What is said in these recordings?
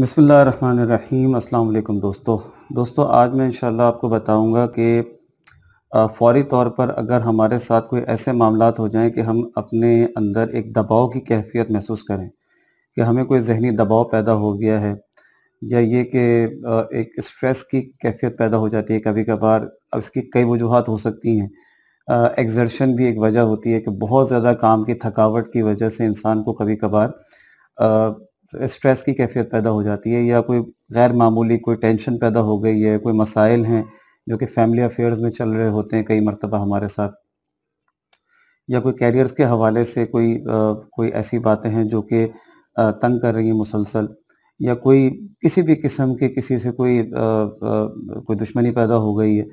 बसमीम् अल्लाम दोस्तों दोस्तों आज मैं शाला आपको बताऊंगा कि फौरी तौर पर अगर हमारे साथ कोई ऐसे मामला हो जाएं कि हम अपने अंदर एक दबाव की कैफियत महसूस करें कि हमें कोई जहनी दबाव पैदा हो गया है या ये कि एक स्ट्रेस की कैफियत पैदा हो जाती है कभी कभार अब इसकी कई वजूहत हो सकती हैं एग्जर्शन भी एक वजह होती है कि बहुत ज़्यादा काम की थकावट की वजह से इंसान को कभी कभार स्ट्रेस की कैफियत पैदा हो जाती है या कोई गैर मामूली कोई टेंशन पैदा हो गई है कोई मसाइल हैं जो कि फैमिली अफेयर्स में चल रहे होते हैं कई मरतबा हमारे साथ या कोई कैरियर्स के हवाले से कोई आ, कोई ऐसी बातें हैं जो कि तंग कर रही हैं मुसलसल या कोई किसी भी किस्म के किसी से कोई आ, आ, कोई दुश्मनी पैदा हो गई है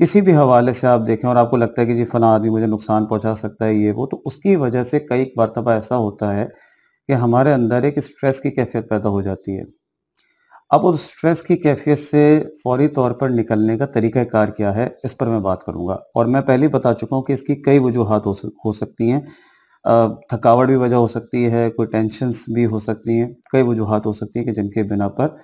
किसी भी हवाले से आप देखें और आपको लगता है कि जी फला आदमी मुझे नुकसान पहुंचा सकता है ये वो तो उसकी वजह से कई मरतबा ऐसा होता है कि हमारे अंदर एक स्ट्रेस की कैफियत पैदा हो जाती है अब उस स्ट्रेस की कैफियत से फौरी तौर पर निकलने का कार क्या है इस पर मैं बात करूंगा और मैं पहले ही बता चुका हूं कि इसकी कई वजूहत हो, सक, हो सकती हैं थकावट भी वजह हो सकती है कोई टेंशनस भी हो सकती हैं कई वजूहत हो सकती हैं कि जिनके बिना पर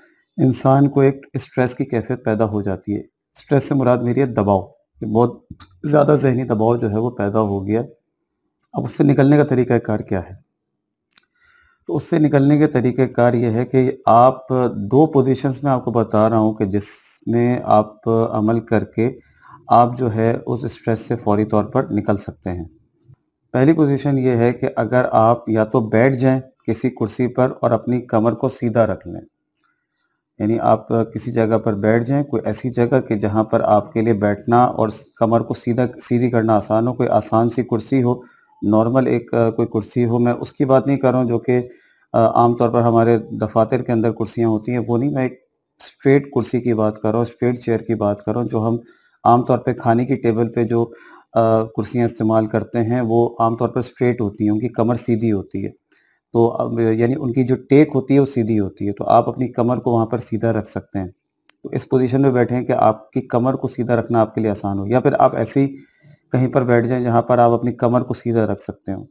इंसान को एक स्ट्रेस की कैफियत पैदा हो जाती है स्ट्रेस से मुराद मेरी है दबाव बहुत ज़्यादा जहनी दबाव जो है वो पैदा हो गया अब उससे निकलने का कार क्या है तो उससे निकलने के तरीके कार ये है कि आप दो पोजीशंस में आपको बता रहा हूँ कि जिसमें आप अमल करके आप जो है उस स्ट्रेस से फौरी तौर पर निकल सकते हैं पहली पोजीशन ये है कि अगर आप या तो बैठ जाएं किसी कुर्सी पर और अपनी कमर को सीधा रख लें यानी आप किसी जगह पर बैठ जाएं कोई ऐसी जगह कि जहाँ पर आपके लिए बैठना और कमर को सीधा सीधी करना आसान हो कोई आसान सी कुर्सी हो नॉर्मल एक कोई कुर्सी हो मैं उसकी बात नहीं कर रहा हूँ जो कि आमतौर पर हमारे दफातर के अंदर कुर्सियाँ होती हैं वो नहीं मैं एक स्ट्रेट कुर्सी की बात कर रहा हूँ स्ट्रेट चेयर की बात कर रहा हूँ जो हम आमतौर पर खाने की टेबल पर जो कुर्सियाँ इस्तेमाल करते हैं वो आमतौर पर स्ट्रेट होती हैं उनकी कमर सीधी होती है तो यानी उनकी जो टेक होती है वो सीधी होती है तो आप अपनी कमर को वहाँ पर सीधा रख सकते हैं तो इस पोजीशन में बैठे हैं कि आपकी कमर को सीधा रखना आपके लिए आसान हो या फिर आप ऐसी कहीं पर बैठ जाएं जहां पर आप अपनी कमर को सीधा रख सकते हो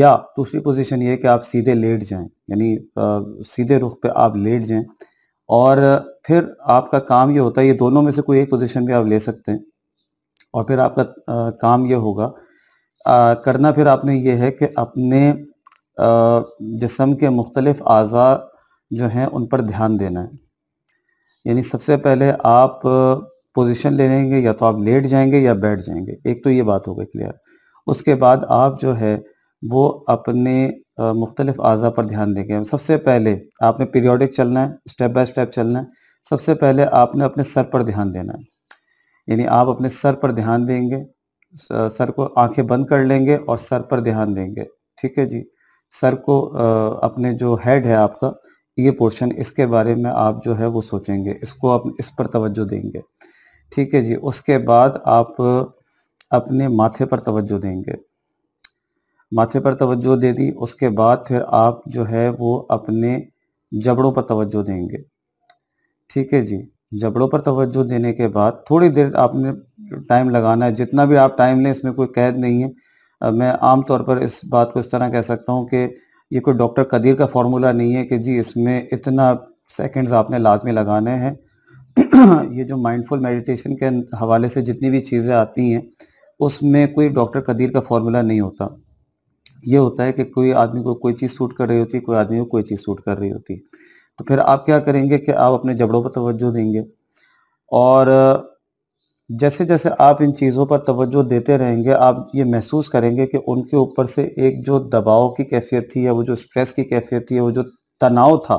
या दूसरी पोजीशन ये है कि आप सीधे लेट जाएं यानी सीधे रुख पे आप लेट जाएं और फिर आपका काम ये होता है ये दोनों में से कोई एक पोजीशन भी आप ले सकते हैं और फिर आपका आ, काम ये होगा आ, करना फिर आपने ये है कि अपने जिसम के मुख्तलिफ अज़ा जो हैं उन पर ध्यान देना है यानी सबसे पहले आप पोजीशन ले लेंगे या तो आप लेट जाएंगे या बैठ जाएंगे एक तो ये बात हो गई क्लियर उसके बाद आप जो है वो अपने मुख्तलिफ अज़ा पर ध्यान देंगे सबसे पहले आपने पीरियोडिक चलना है स्टेप बाय स्टेप चलना है सबसे पहले आपने अपने सर पर ध्यान देना है यानी आप अपने सर पर ध्यान देंगे सर को आंखें बंद कर लेंगे और सर पर ध्यान देंगे ठीक है जी सर को अपने जो हेड है आपका ये पोर्शन इसके बारे में आप जो है वो सोचेंगे इसको आप इस पर तवज्जो देंगे ठीक है जी उसके बाद आप अपने माथे पर तवज्जो देंगे माथे पर तवज्जो दे दी उसके बाद फिर आप जो है वो अपने जबड़ों पर तवज्जो देंगे ठीक है जी जबड़ों पर तवज्जो देने के बाद थोड़ी देर आपने टाइम लगाना है जितना भी आप टाइम लें इसमें कोई कैद नहीं है मैं आम तौर पर इस बात को इस तरह कह सकता हूँ कि ये कोई डॉक्टर कदीर का फार्मूला नहीं है कि जी इसमें इतना सेकंड्स आपने लाजमी लगाने हैं ये जो माइंडफुल मेडिटेशन के हवाले से जितनी भी चीज़ें आती हैं उसमें कोई डॉक्टर कदीर का फार्मूला नहीं होता ये होता है कि कोई आदमी को कोई चीज़ सूट कर रही होती है कोई आदमी को कोई चीज़ सूट कर रही होती है तो फिर आप क्या करेंगे कि आप अपने जबड़ों पर तवज्जो देंगे और जैसे जैसे आप इन चीज़ों पर तवज्जो देते रहेंगे आप ये महसूस करेंगे कि उनके ऊपर से एक जो दबाव की कैफियत थी या वो जो स्ट्रेस की कैफियत थी या वो जो तनाव था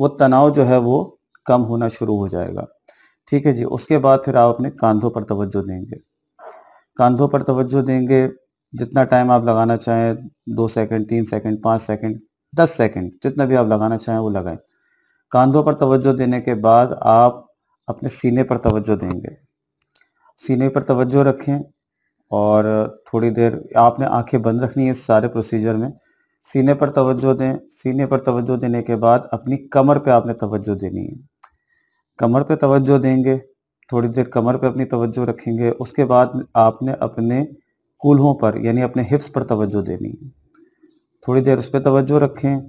वो तनाव जो है वो कम होना शुरू हो जाएगा ठीक है जी उसके बाद फिर आप अपने कांधों पर तवज्जो देंगे कांधों पर तवज्जो देंगे जितना टाइम आप लगाना चाहें दो सेकंड तीन सेकंड पाँच सेकंड दस सेकंड जितना भी आप लगाना चाहें वो लगाएं कांधों पर तवज्जो देने के बाद आप अपने सीने पर तवज्जो देंगे सीने पर तवज्जो रखें और थोड़ी देर आपने आंखें बंद रखनी है इस सारे प्रोसीजर में सीने पर तवज्जो दें सीने पर तवज्जो देने के बाद अपनी कमर पे आपने तवज्जो देनी है कमर पे तवज्जो देंगे थोड़ी देर कमर पे अपनी तवज्जो रखेंगे उसके बाद आपने अपने कूल्हों पर यानी अपने हिप्स पर तवज्जो देनी है थोड़ी देर उस पर तवज्जो रखें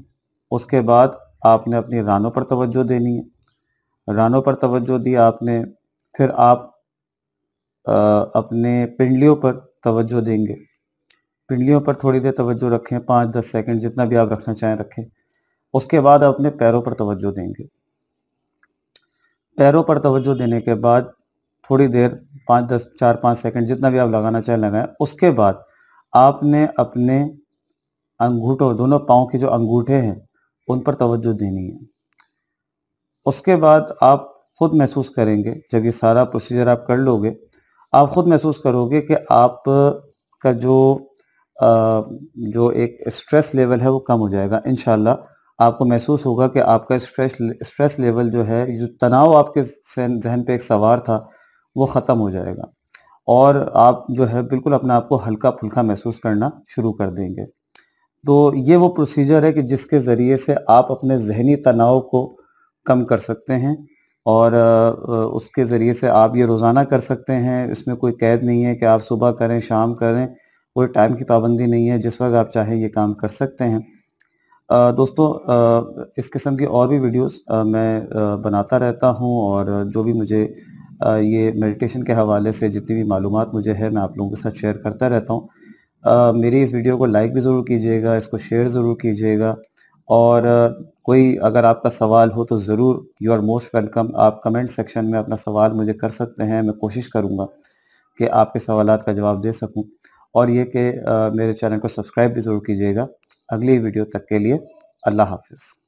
उसके बाद आपने अपनी रानों पर तवज्जो देनी है रानों पर तवज्जो दी आपने फिर आप आ, अपने पिंडलियों पर तवज्जो देंगे पिंडलियों पर थोड़ी देर तवज्जो रखें पाँच दस सेकंड जितना भी आप रखना चाहें रखें उसके बाद आप अपने पैरों पर तवज्जो देंगे पैरों पर तवज्जो देने के बाद थोड़ी देर पाँच दस चार पाँच सेकंड जितना भी आप लगाना चाहें लगाएं उसके बाद आपने अपने अंगूठों दोनों पाँव के जो अंगूठे हैं उन पर तवज्जो देनी है उसके बाद आप खुद महसूस करेंगे जब ये सारा प्रोसीजर आप कर लोगे आप खुद महसूस करोगे कि आप का जो आ, जो एक स्ट्रेस लेवल है वो कम हो जाएगा इनशाला आपको महसूस होगा कि आपका स्ट्रेस स्ट्रेस लेवल जो है जो तनाव आपके जहन पे एक सवार था वो ख़त्म हो जाएगा और आप जो है बिल्कुल अपने आप को हल्का फुल्का महसूस करना शुरू कर देंगे तो ये वो प्रोसीजर है कि जिसके ज़रिए से आप अपने जहनी तनाव को कम कर सकते हैं और उसके ज़रिए से आप ये रोज़ाना कर सकते हैं इसमें कोई कैद नहीं है कि आप सुबह करें शाम करें कोई टाइम की पाबंदी नहीं है जिस वक्त आप चाहें ये काम कर सकते हैं दोस्तों इस किस्म की और भी वीडियोस मैं बनाता रहता हूं और जो भी मुझे ये मेडिटेशन के हवाले से जितनी भी मालूम मुझे है मैं आप लोगों के साथ शेयर करता रहता हूं मेरी इस वीडियो को लाइक भी ज़रूर कीजिएगा इसको शेयर ज़रूर कीजिएगा और कोई अगर आपका सवाल हो तो ज़रूर यू आर मोस्ट वेलकम आप कमेंट सेक्शन में अपना सवाल मुझे कर सकते हैं मैं कोशिश करूँगा कि आपके सवाल का जवाब दे सकूँ और ये कि मेरे चैनल को सब्सक्राइब भी ज़रूर कीजिएगा अगली वीडियो तक के लिए अल्लाह हाफिज़